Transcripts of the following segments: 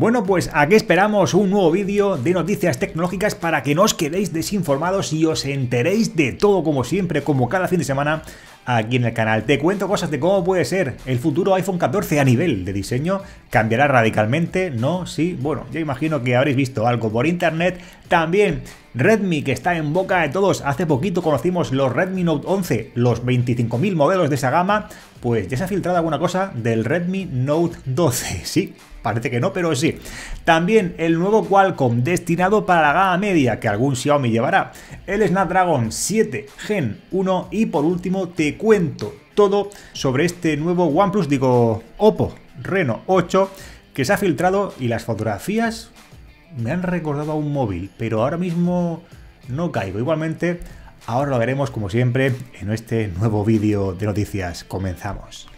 Bueno, pues aquí esperamos un nuevo vídeo de noticias tecnológicas para que no os quedéis desinformados y os enteréis de todo como siempre, como cada fin de semana, aquí en el canal. Te cuento cosas de cómo puede ser el futuro iPhone 14 a nivel de diseño. ¿Cambiará radicalmente? No, sí. Bueno, yo imagino que habréis visto algo por internet. También Redmi, que está en boca de todos. Hace poquito conocimos los Redmi Note 11, los 25.000 modelos de esa gama. Pues ya se ha filtrado alguna cosa del Redmi Note 12. Sí, Parece que no, pero sí. También el nuevo Qualcomm destinado para la gama media que algún Xiaomi llevará. El Snapdragon 7 Gen 1 y por último te cuento todo sobre este nuevo OnePlus, digo Oppo Reno 8, que se ha filtrado y las fotografías me han recordado a un móvil, pero ahora mismo no caigo. Igualmente, ahora lo veremos como siempre en este nuevo vídeo de noticias. Comenzamos.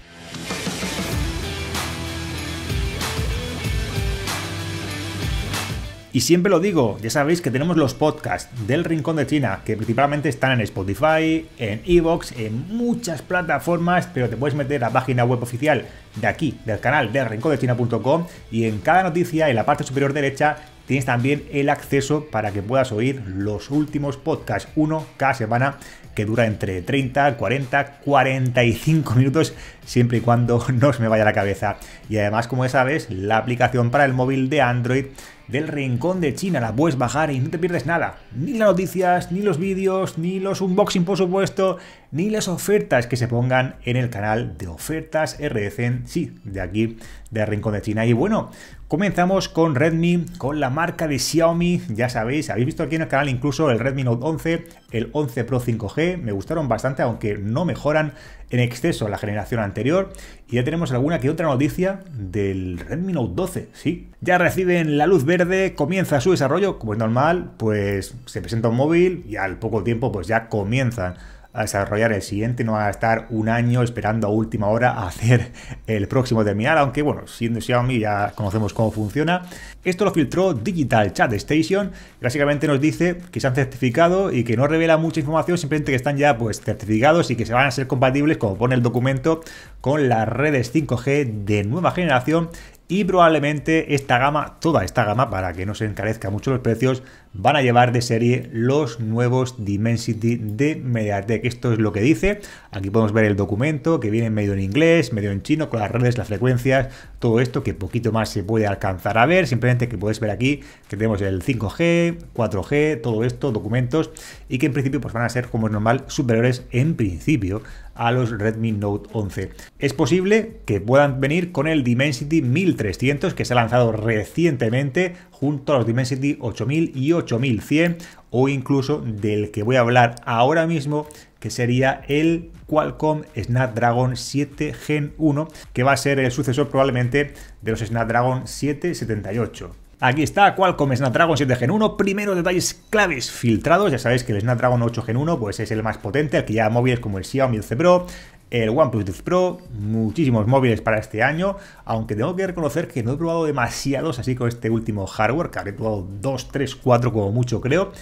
Y siempre lo digo, ya sabéis que tenemos los podcasts del Rincón de China, que principalmente están en Spotify, en Evox, en muchas plataformas, pero te puedes meter a la página web oficial de aquí, del canal de China.com y en cada noticia, en la parte superior derecha, tienes también el acceso para que puedas oír los últimos podcasts, uno cada semana que dura entre 30, 40, 45 minutos, siempre y cuando no se me vaya la cabeza. Y además, como ya sabes, la aplicación para el móvil de Android del rincón de China. La puedes bajar y no te pierdes nada. Ni las noticias, ni los vídeos, ni los unboxing, por supuesto, ni las ofertas que se pongan en el canal de ofertas RDC, sí, de aquí, de Rincón de China. Y bueno, Comenzamos con Redmi, con la marca de Xiaomi, ya sabéis, habéis visto aquí en el canal incluso el Redmi Note 11, el 11 Pro 5G, me gustaron bastante, aunque no mejoran en exceso la generación anterior. Y ya tenemos alguna que otra noticia del Redmi Note 12, sí. Ya reciben la luz verde, comienza su desarrollo, como es normal, pues se presenta un móvil y al poco tiempo pues ya comienzan a desarrollar el siguiente, no van a estar un año esperando a última hora a hacer el próximo terminal, aunque bueno, siendo Xiaomi ya conocemos cómo funciona. Esto lo filtró Digital Chat Station, básicamente nos dice que se han certificado y que no revela mucha información, simplemente que están ya pues certificados y que se van a ser compatibles, como pone el documento, con las redes 5G de nueva generación y probablemente esta gama, toda esta gama, para que no se encarezca mucho los precios, van a llevar de serie los nuevos Dimensity de MediaTek. Esto es lo que dice. Aquí podemos ver el documento que viene medio en inglés, medio en chino, con las redes, las frecuencias, todo esto que poquito más se puede alcanzar a ver. Simplemente que puedes ver aquí que tenemos el 5G, 4G, todo esto, documentos, y que en principio pues van a ser, como es normal, superiores en principio a los Redmi Note 11. Es posible que puedan venir con el Dimensity 1300 que se ha lanzado recientemente junto a los Dimensity 8000 y 8100 o incluso del que voy a hablar ahora mismo que sería el Qualcomm Snapdragon 7 Gen 1 que va a ser el sucesor probablemente de los Snapdragon 778. Aquí está Qualcomm Snapdragon 7 Gen 1, primero detalles claves filtrados, ya sabéis que el Snapdragon 8 Gen 1 pues es el más potente, el que lleva móviles como el Xiaomi 11 Pro, el OnePlus 10 Pro, muchísimos móviles para este año, aunque tengo que reconocer que no he probado demasiados así con este último hardware, que habré probado 2, 3, 4 como mucho creo.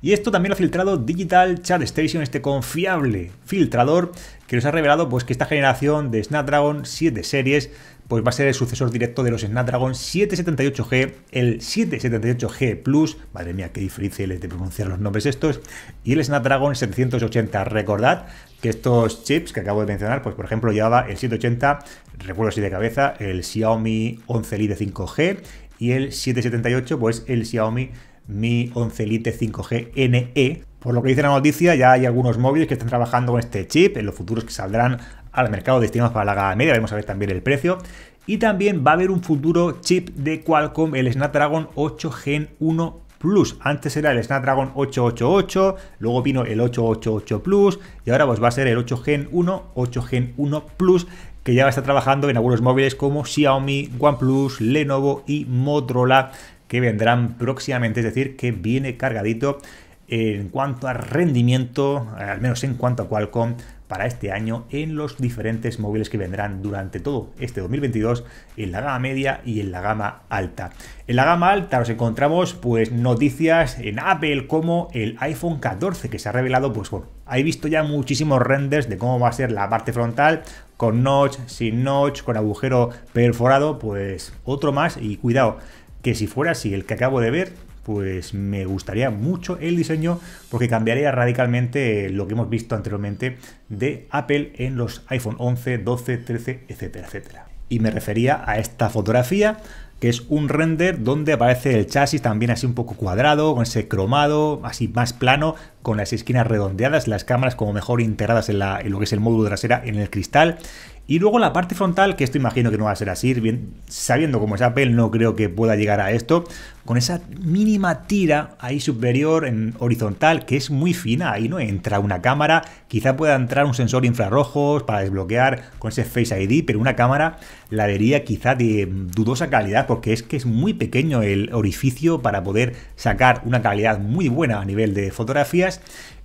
Y esto también lo ha filtrado Digital Chat Station, este confiable filtrador que nos ha revelado pues, que esta generación de Snapdragon 7 series pues va a ser el sucesor directo de los Snapdragon 778G, el 778G Plus, madre mía, qué difícil es de pronunciar los nombres estos, y el Snapdragon 780. Recordad que estos chips que acabo de mencionar, pues por ejemplo llevaba el 780, recuerdo así de cabeza, el Xiaomi 11 Lite 5G y el 778, pues el Xiaomi Mi 11 Lite 5G NE, por lo que dice la noticia, ya hay algunos móviles que están trabajando con este chip, en los futuros que saldrán al mercado destinado para la gama media, vamos a ver también el precio. Y también va a haber un futuro chip de Qualcomm, el Snapdragon 8 Gen 1 Plus. Antes era el Snapdragon 888, luego vino el 888 Plus y ahora pues va a ser el 8 Gen 1, 8 Gen 1 Plus que ya va a estar trabajando en algunos móviles como Xiaomi, OnePlus, Lenovo y Motorola que vendrán próximamente, es decir, que viene cargadito en cuanto a rendimiento, al menos en cuanto a Qualcomm para este año en los diferentes móviles que vendrán durante todo este 2022 en la gama media y en la gama alta. En la gama alta nos encontramos pues noticias en Apple como el iPhone 14 que se ha revelado pues bueno, he visto ya muchísimos renders de cómo va a ser la parte frontal con notch, sin notch, con agujero perforado, pues otro más y cuidado que si fuera así el que acabo de ver, pues me gustaría mucho el diseño porque cambiaría radicalmente lo que hemos visto anteriormente de Apple en los iPhone 11, 12, 13, etcétera, etcétera. Y me refería a esta fotografía que es un render donde aparece el chasis también así un poco cuadrado, con ese cromado, así más plano, con las esquinas redondeadas, las cámaras como mejor integradas en, lo que es el módulo trasera en el cristal. Y luego la parte frontal, que esto imagino que no va a ser así, bien, sabiendo cómo es Apple, no creo que pueda llegar a esto, con esa mínima tira ahí superior en horizontal, que es muy fina, ahí no entra una cámara, quizá pueda entrar un sensor infrarrojos para desbloquear con ese Face ID, pero una cámara la vería quizá de dudosa calidad, porque es que es muy pequeño el orificio para poder sacar una calidad muy buena a nivel de fotografías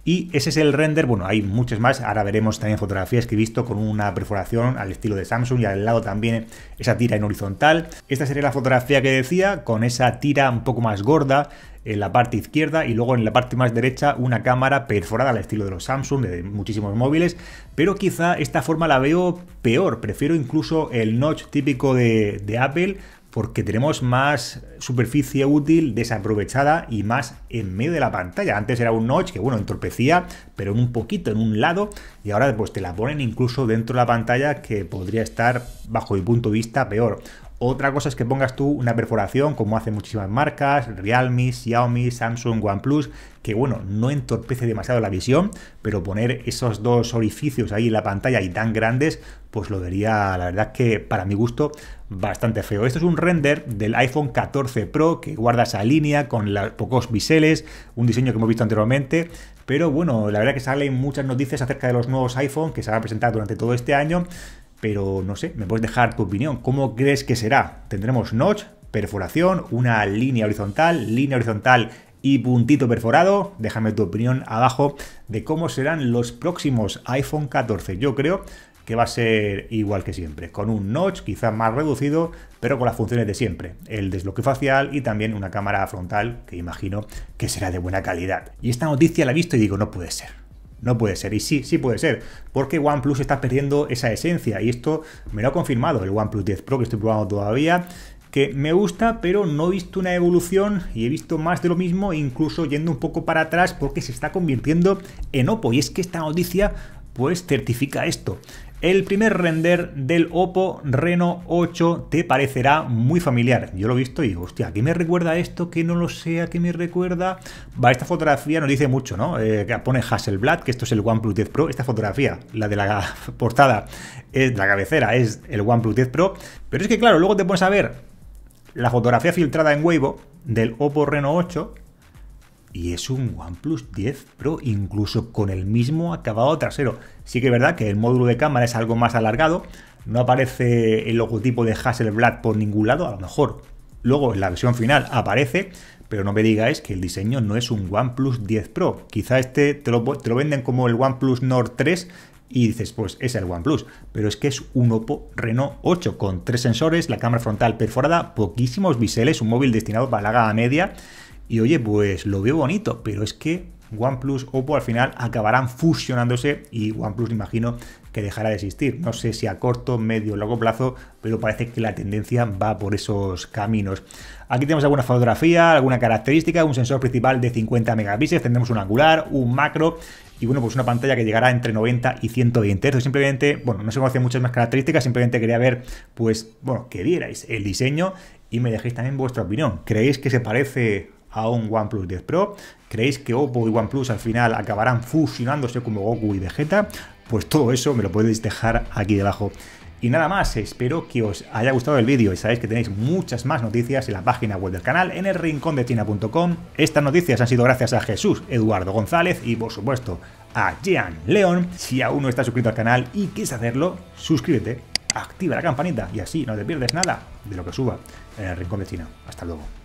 y ese es el render, bueno, hay muchas más, ahora veremos también fotografías que he visto con una perforación al estilo de Samsung y al lado también esa tira en horizontal. Esta sería la fotografía que decía, con esa tira un poco más gorda en la parte izquierda y luego en la parte más derecha una cámara perforada al estilo de los Samsung, de muchísimos móviles, pero quizá esta forma la veo peor, prefiero incluso el notch típico de, de Apple porque tenemos más superficie útil desaprovechada y más en medio de la pantalla. Antes era un notch que, bueno, entorpecía, pero en un poquito, en un lado, y ahora pues te la ponen incluso dentro de la pantalla que podría estar, bajo mi punto de vista, peor. Otra cosa es que pongas tú una perforación, como hacen muchísimas marcas, Realme, Xiaomi, Samsung, OnePlus, que bueno, no entorpece demasiado la visión, pero poner esos dos orificios ahí en la pantalla y tan grandes, pues lo vería, la verdad que para mi gusto, bastante feo. Esto es un render del iPhone 14 Pro que guarda esa línea con los pocos biseles, un diseño que hemos visto anteriormente, pero bueno, la verdad que salen muchas noticias acerca de los nuevos iPhone que se van a presentar durante todo este año pero no sé, me puedes dejar tu opinión. ¿Cómo crees que será? ¿Tendremos notch, perforación, una línea horizontal, línea horizontal y puntito perforado. Déjame tu opinión abajo de cómo serán los próximos iPhone 14. Yo creo que va a ser igual que siempre, con un notch quizás más reducido, pero con las funciones de siempre, el desbloqueo facial y también una cámara frontal que imagino que será de buena calidad. Y esta noticia la he visto y digo, no puede ser. No puede ser. Y sí, sí puede ser. Porque OnePlus está perdiendo esa esencia. Y esto me lo ha confirmado el OnePlus 10 Pro que estoy probando todavía que me gusta, pero no he visto una evolución y he visto más de lo mismo, incluso yendo un poco para atrás porque se está convirtiendo en Oppo. Y es que esta noticia pues certifica esto. El primer render del Oppo Reno 8 te parecerá muy familiar. Yo lo he visto y digo, hostia, ¿qué me recuerda esto? que no lo sé? que qué me recuerda? Va, esta fotografía nos dice mucho, ¿no? Eh, pone Hasselblad, que esto es el OnePlus 10 Pro. Esta fotografía, la de la portada, es la cabecera, es el OnePlus 10 Pro. Pero es que, claro, luego te pones a ver la fotografía filtrada en Weibo del Oppo Reno 8 y es un OnePlus 10 Pro, incluso con el mismo acabado trasero. Sí que es verdad que el módulo de cámara es algo más alargado, no aparece el logotipo de Hasselblad por ningún lado, a lo mejor luego en la versión final aparece, pero no me digáis que el diseño no es un OnePlus 10 Pro. Quizá este te lo, venden como el OnePlus Nord 3 y dices, pues es el OnePlus, pero es que es un Oppo Reno 8 con tres sensores, la cámara frontal perforada, poquísimos biseles, un móvil destinado para la gama media y oye, pues lo veo bonito, pero es que OnePlus, Oppo al final acabarán fusionándose y OnePlus imagino que dejará de existir. No sé si a corto, medio o largo plazo, pero parece que la tendencia va por esos caminos. Aquí tenemos alguna fotografía, alguna característica, un sensor principal de 50 megapíxeles, tendremos un angular, un macro y bueno, pues una pantalla que llegará entre 90 y 120 Hz. Simplemente, bueno, no se conocen muchas más características, simplemente quería ver, pues, bueno, que vierais el diseño y me dejéis también vuestra opinión. ¿Creéis que se parece a un OnePlus 10 Pro. ¿Creéis que Oppo y OnePlus al final acabarán fusionándose como Goku y Vegeta? Pues todo eso me lo podéis dejar aquí debajo. Y nada más, espero que os haya gustado el vídeo y sabéis que tenéis muchas más noticias en la página web del canal, en el rincón de China.com. Estas noticias han sido gracias a Jesús Eduardo González y por supuesto a Jean León. Si aún no estás suscrito al canal y quieres hacerlo, suscríbete, activa la campanita y así no te pierdes nada de lo que suba en el rincón de China. Hasta luego.